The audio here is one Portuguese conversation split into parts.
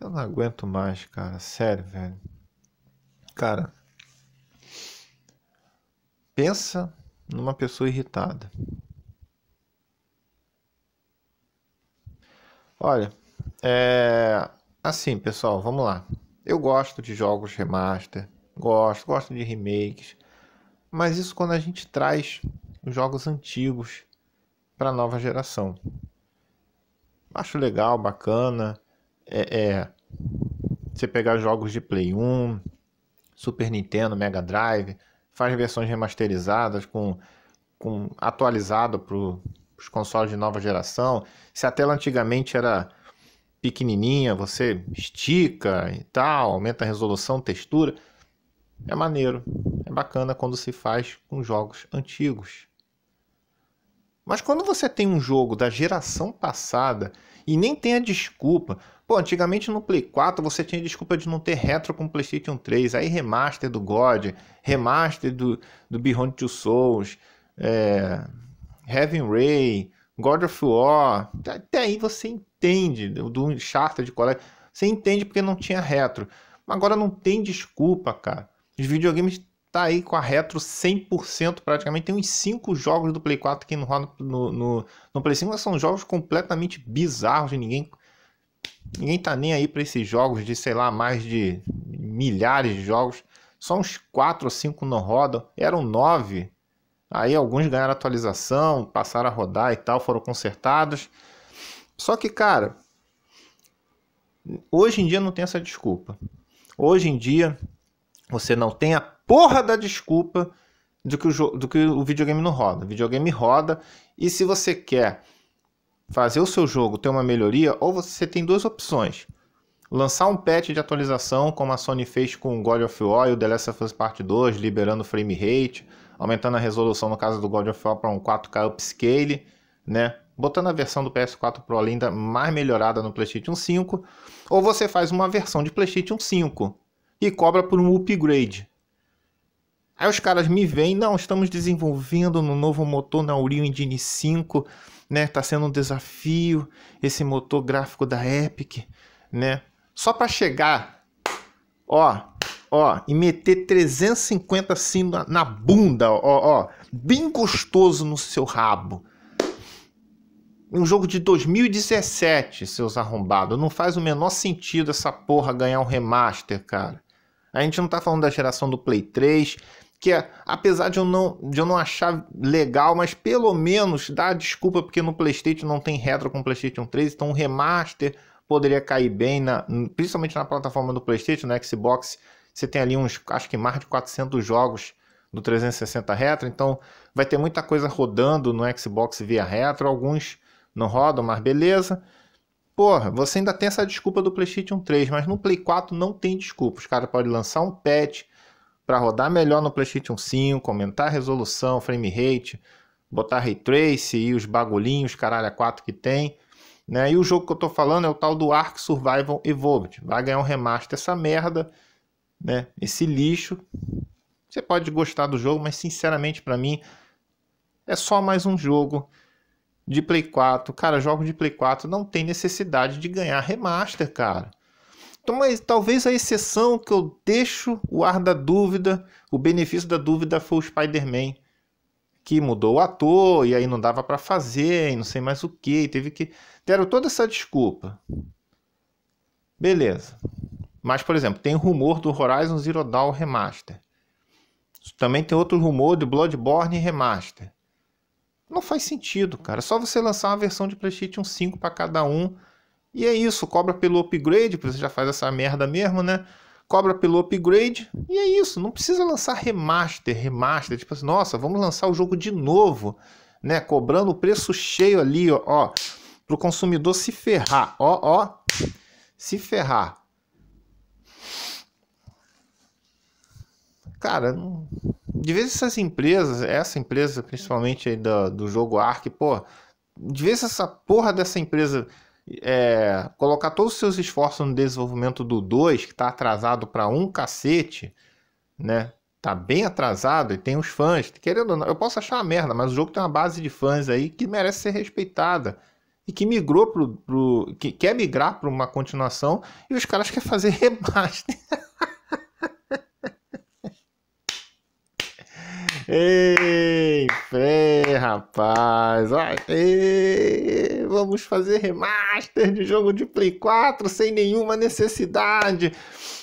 Eu não aguento mais, cara. Sério, velho. Cara, pensa numa pessoa irritada. Olha, é assim, pessoal, vamos lá. Eu gosto de jogos remaster, gosto, gosto de remakes, mas isso quando a gente traz os jogos antigos para a nova geração. Acho legal, bacana, é, é você pegar jogos de Play 1, Super Nintendo, Mega Drive, faz versões remasterizadas com, com atualizado para os consoles de nova geração. Se a tela antigamente era pequenininha, você estica e tal, aumenta a resolução, textura. É maneiro, é bacana quando se faz com jogos antigos. Mas quando você tem um jogo da geração passada e nem tem a desculpa, Pô, antigamente no Play 4 você tinha desculpa de não ter retro com o PlayStation 3, aí remaster do God, remaster do, do Beyond Two Souls, é, Heaven Ray, God of War. Até aí você entende do Uncharted qual é. Você entende porque não tinha retro. Mas agora não tem desculpa, cara. Os videogames tá aí com a retro 100% praticamente. Tem uns 5 jogos do Play 4 que não roda no, no, no Play 5, mas são jogos completamente bizarros, ninguém Ninguém tá nem aí para esses jogos de, sei lá, mais de milhares de jogos. Só uns 4 ou 5 não rodam. Eram 9. Aí alguns ganharam atualização, passaram a rodar e tal, foram consertados. Só que, cara, hoje em dia não tem essa desculpa. Hoje em dia você não tem a porra da desculpa do que o, do que o videogame não roda. O videogame roda e se você quer fazer o seu jogo ter uma melhoria, ou você tem duas opções. Lançar um patch de atualização, como a Sony fez com o God of War e The Last of Us Part 2, liberando frame rate, aumentando a resolução no caso do God of War para um 4K upscale, né? Botando a versão do PS4 Pro ainda mais melhorada no PlayStation 5, ou você faz uma versão de PlayStation 5 e cobra por um upgrade, Aí os caras me veem, não, estamos desenvolvendo no um novo motor na Unreal Engine 5, né? Tá sendo um desafio esse motor gráfico da Epic, né? Só para chegar, ó, ó, e meter 350 assim na, na bunda, ó, ó, bem gostoso no seu rabo. Um jogo de 2017, seus arrombados. Não faz o menor sentido essa porra ganhar um remaster, cara. A gente não tá falando da geração do Play 3, que é, apesar de eu, não, de eu não achar legal, mas pelo menos dá desculpa porque no PlayStation não tem retro com então o PlayStation 3, então um remaster poderia cair bem, na, principalmente na plataforma do PlayStation, no né, Xbox. Você tem ali uns, acho que mais de 400 jogos do 360 retro, então vai ter muita coisa rodando no Xbox via retro, alguns não rodam, mas beleza. Porra, você ainda tem essa desculpa do PlayStation 3, mas no Play 4 não tem desculpa. Os caras podem lançar um patch, para rodar melhor no PlayStation 5, aumentar a resolução, frame rate, botar ray trace e os bagulhinhos, caralho, a 4 que tem. Né? E o jogo que eu tô falando é o tal do Ark Survival Evolved. Vai ganhar um remaster essa merda, né? Esse lixo. Você pode gostar do jogo, mas sinceramente para mim é só mais um jogo de Play 4. Cara, jogo de Play 4 não tem necessidade de ganhar remaster, cara. Então, mas talvez a exceção que eu deixo o ar da dúvida, o benefício da dúvida foi o Spider-Man, que mudou o ator e aí não dava para fazer, e não sei mais o que, teve que deram toda essa desculpa. Beleza. Mas por exemplo, tem rumor do Horizon Zero Dawn remaster. Também tem outro rumor de Bloodborne remaster. Não faz sentido, cara. É só você lançar uma versão de PlayStation 5 para cada um e é isso, cobra pelo upgrade, porque você já faz essa merda mesmo, né? Cobra pelo upgrade, e é isso, não precisa lançar remaster, remaster, tipo assim, nossa, vamos lançar o jogo de novo, né? Cobrando o preço cheio ali, ó, ó pro consumidor se ferrar, ó, ó, se ferrar. Cara, não... de vez essas empresas, essa empresa principalmente aí do, do jogo Ark, pô, de vez essa porra dessa empresa é, colocar todos os seus esforços no desenvolvimento do 2, que está atrasado para um cacete, né? Tá bem atrasado e tem os fãs. Querendo ou não, eu posso achar uma merda, mas o jogo tem uma base de fãs aí que merece ser respeitada. E que migrou pro. pro que quer migrar para uma continuação e os caras querem fazer remaster. ei, rapaz! Ai, ei vamos fazer remaster de jogo de Play 4 sem nenhuma necessidade,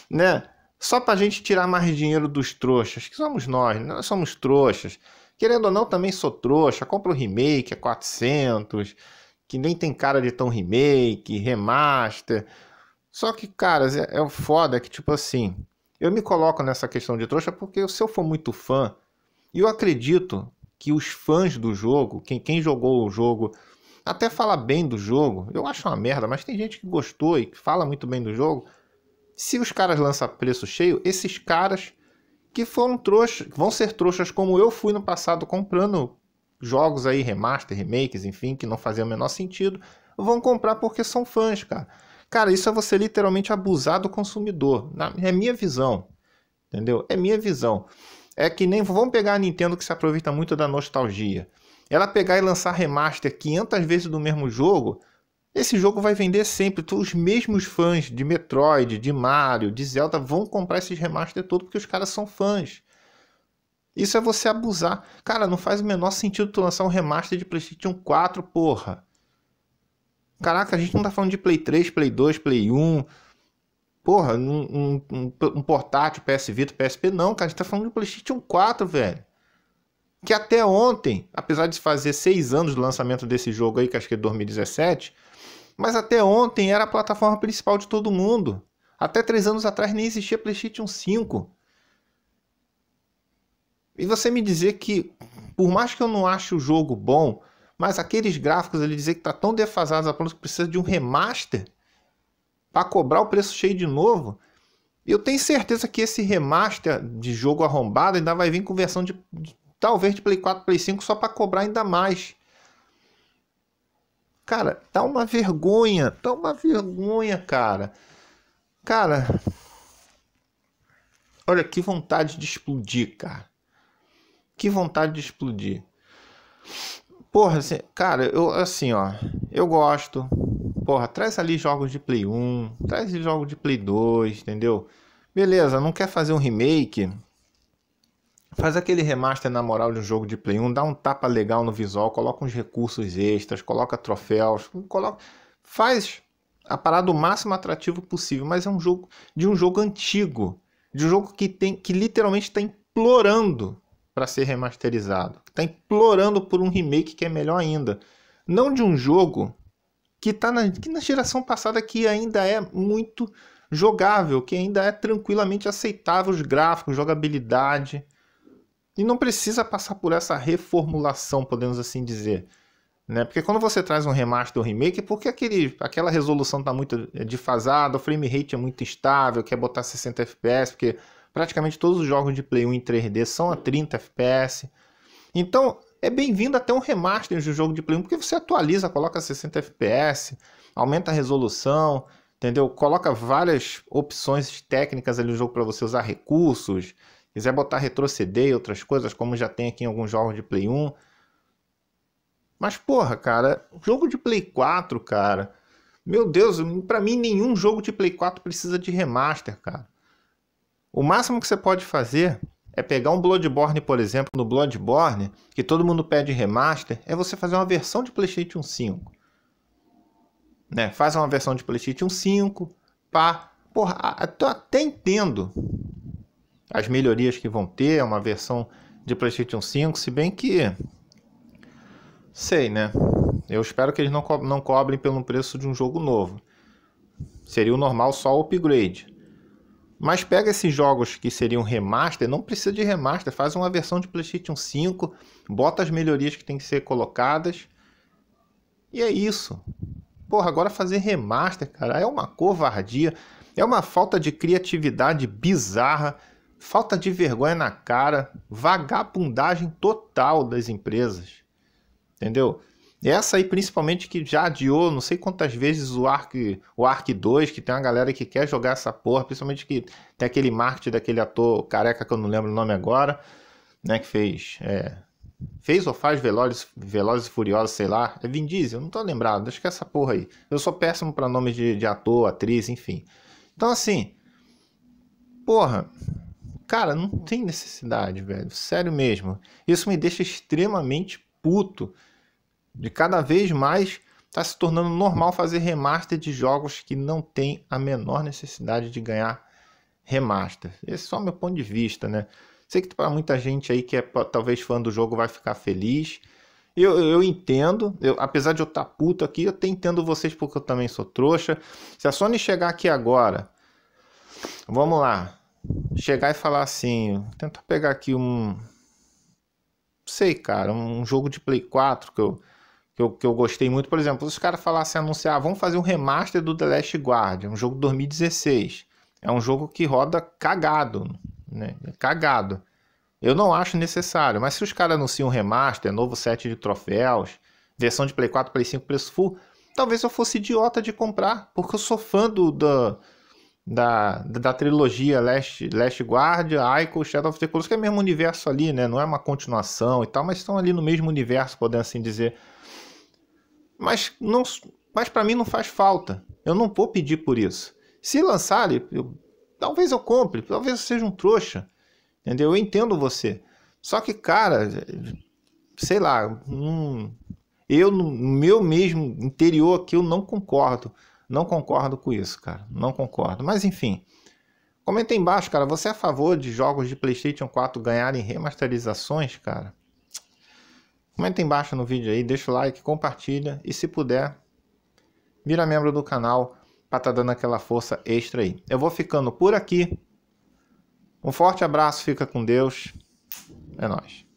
né? Só pra gente tirar mais dinheiro dos trouxas, que somos nós, né? nós somos trouxas. Querendo ou não, também sou trouxa, compro remake, é a 400, que nem tem cara de tão remake, remaster. Só que, cara, é, é o foda que, tipo assim, eu me coloco nessa questão de trouxa porque se eu for muito fã, e eu acredito que os fãs do jogo, quem, quem jogou o jogo até fala bem do jogo. Eu acho uma merda, mas tem gente que gostou e que fala muito bem do jogo. Se os caras lançam preço cheio, esses caras que foram trouxas, vão ser trouxas como eu fui no passado comprando jogos aí, remaster, remakes, enfim, que não faziam o menor sentido, vão comprar porque são fãs, cara. Cara, isso é você literalmente abusar do consumidor. Na, é minha visão. Entendeu? É minha visão. É que nem. Vamos pegar a Nintendo que se aproveita muito da nostalgia. Ela pegar e lançar remaster 500 vezes do mesmo jogo, esse jogo vai vender sempre. Os mesmos fãs de Metroid, de Mario, de Zelda vão comprar esses remaster todo porque os caras são fãs. Isso é você abusar. Cara, não faz o menor sentido tu lançar um remaster de PlayStation 4, porra. Caraca, a gente não tá falando de Play 3, Play 2, Play 1. Porra, um, um, um portátil, PS Vita, PSP, não, cara. A gente tá falando de PlayStation 4, velho que até ontem, apesar de fazer seis anos do lançamento desse jogo aí, que acho que é 2017, mas até ontem era a plataforma principal de todo mundo. Até três anos atrás nem existia PlayStation 5. E você me dizer que, por mais que eu não ache o jogo bom, mas aqueles gráficos ele dizer que está tão defasado a ponto que precisa de um remaster para cobrar o preço cheio de novo. Eu tenho certeza que esse remaster de jogo arrombado ainda vai vir com versão de, talvez de Play 4, Play 5, só para cobrar ainda mais. Cara, tá uma vergonha, tá uma vergonha, cara. Cara, olha que vontade de explodir, cara. Que vontade de explodir. Porra, assim, cara, eu assim, ó, eu gosto. Porra, traz ali jogos de Play 1, traz jogos de Play 2, entendeu? Beleza, não quer fazer um remake? Faz aquele remaster na moral de um jogo de Play 1, dá um tapa legal no visual, coloca uns recursos extras, coloca troféus, coloca faz a parada o máximo atrativo possível, mas é um jogo de um jogo antigo, de um jogo que tem que literalmente está implorando para ser remasterizado, está implorando por um remake que é melhor ainda, não de um jogo que está na, que na geração passada que ainda é muito jogável, que ainda é tranquilamente aceitável os gráficos, jogabilidade e não precisa passar por essa reformulação, podemos assim dizer. Né? Porque quando você traz um remaster ou remake, é porque aquele, aquela resolução está muito eh, defasada, o frame rate é muito instável, quer botar 60 FPS, porque praticamente todos os jogos de Play 1 em 3D são a 30 FPS. Então, é bem-vindo até um remaster de um jogo de Play 1, porque você atualiza, coloca 60 FPS, aumenta a resolução, entendeu? Coloca várias opções técnicas ali no jogo para você usar recursos, Quiser botar retroceder e outras coisas, como já tem aqui em alguns jogos de Play 1. Mas, porra, cara, jogo de Play 4, cara. Meu Deus, para mim nenhum jogo de Play 4 precisa de remaster, cara. O máximo que você pode fazer é pegar um Bloodborne, por exemplo, no Bloodborne, que todo mundo pede remaster, é você fazer uma versão de PlayStation 5. Né? Faz uma versão de PlayStation 5, pá. Porra, eu até entendo as melhorias que vão ter, é uma versão de PlayStation 5, se bem que sei, né? Eu espero que eles não, co não cobrem pelo preço de um jogo novo. Seria o normal só o upgrade. Mas pega esses jogos que seriam remaster, não precisa de remaster, faz uma versão de PlayStation 5, bota as melhorias que tem que ser colocadas. E é isso. Porra, agora fazer remaster, cara, é uma covardia, é uma falta de criatividade bizarra falta de vergonha na cara, vagabundagem total das empresas. Entendeu? Essa aí, principalmente, que já adiou não sei quantas vezes o Arc, o Ark 2, que tem uma galera que quer jogar essa porra, principalmente que tem aquele marketing daquele ator careca que eu não lembro o nome agora, né? Que fez. É, fez ou faz Velozes, Velozes e Furiosos, sei lá. É Vin Diesel, não tô lembrado, acho que é essa porra aí. Eu sou péssimo para nome de, de ator, atriz, enfim. Então, assim. Porra, Cara, não tem necessidade, velho. Sério mesmo. Isso me deixa extremamente puto. De cada vez mais tá se tornando normal fazer remaster de jogos que não tem a menor necessidade de ganhar remaster. Esse é só meu ponto de vista, né? Sei que para muita gente aí que é talvez fã do jogo vai ficar feliz. Eu, eu entendo, eu, apesar de eu estar tá puto aqui, eu até entendo vocês porque eu também sou trouxa. Se a Sony chegar aqui agora, vamos lá, chegar e falar assim, tenta pegar aqui um, sei, cara, um jogo de Play 4 que eu, que eu, que eu gostei muito. Por exemplo, se os caras falassem, anunciar, ah, vamos fazer um remaster do The Last Guard, um jogo de 2016. É um jogo que roda cagado, né? Cagado. Eu não acho necessário, mas se os caras anunciam um remaster, novo set de troféus, versão de Play 4, Play 5, preço full, talvez eu fosse idiota de comprar, porque eu sou fã do, do da, da trilogia Last, Last Guard, Aiko, Shadow of the Colossus, que é o mesmo universo ali, né? Não é uma continuação e tal, mas estão ali no mesmo universo, podendo assim dizer. Mas não, mas para mim não faz falta. Eu não vou pedir por isso. Se lançarem, eu, talvez eu compre, talvez eu seja um trouxa. Entendeu? Eu entendo você. Só que, cara, sei lá, hum, eu no meu mesmo interior aqui eu não concordo. Não concordo com isso, cara. Não concordo. Mas enfim. Comenta aí embaixo, cara. Você é a favor de jogos de PlayStation 4 ganharem remasterizações, cara? Comenta embaixo no vídeo aí, deixa o like, compartilha e se puder, vira membro do canal para estar tá dando aquela força extra aí. Eu vou ficando por aqui. Um forte abraço, fica com Deus. É nóis.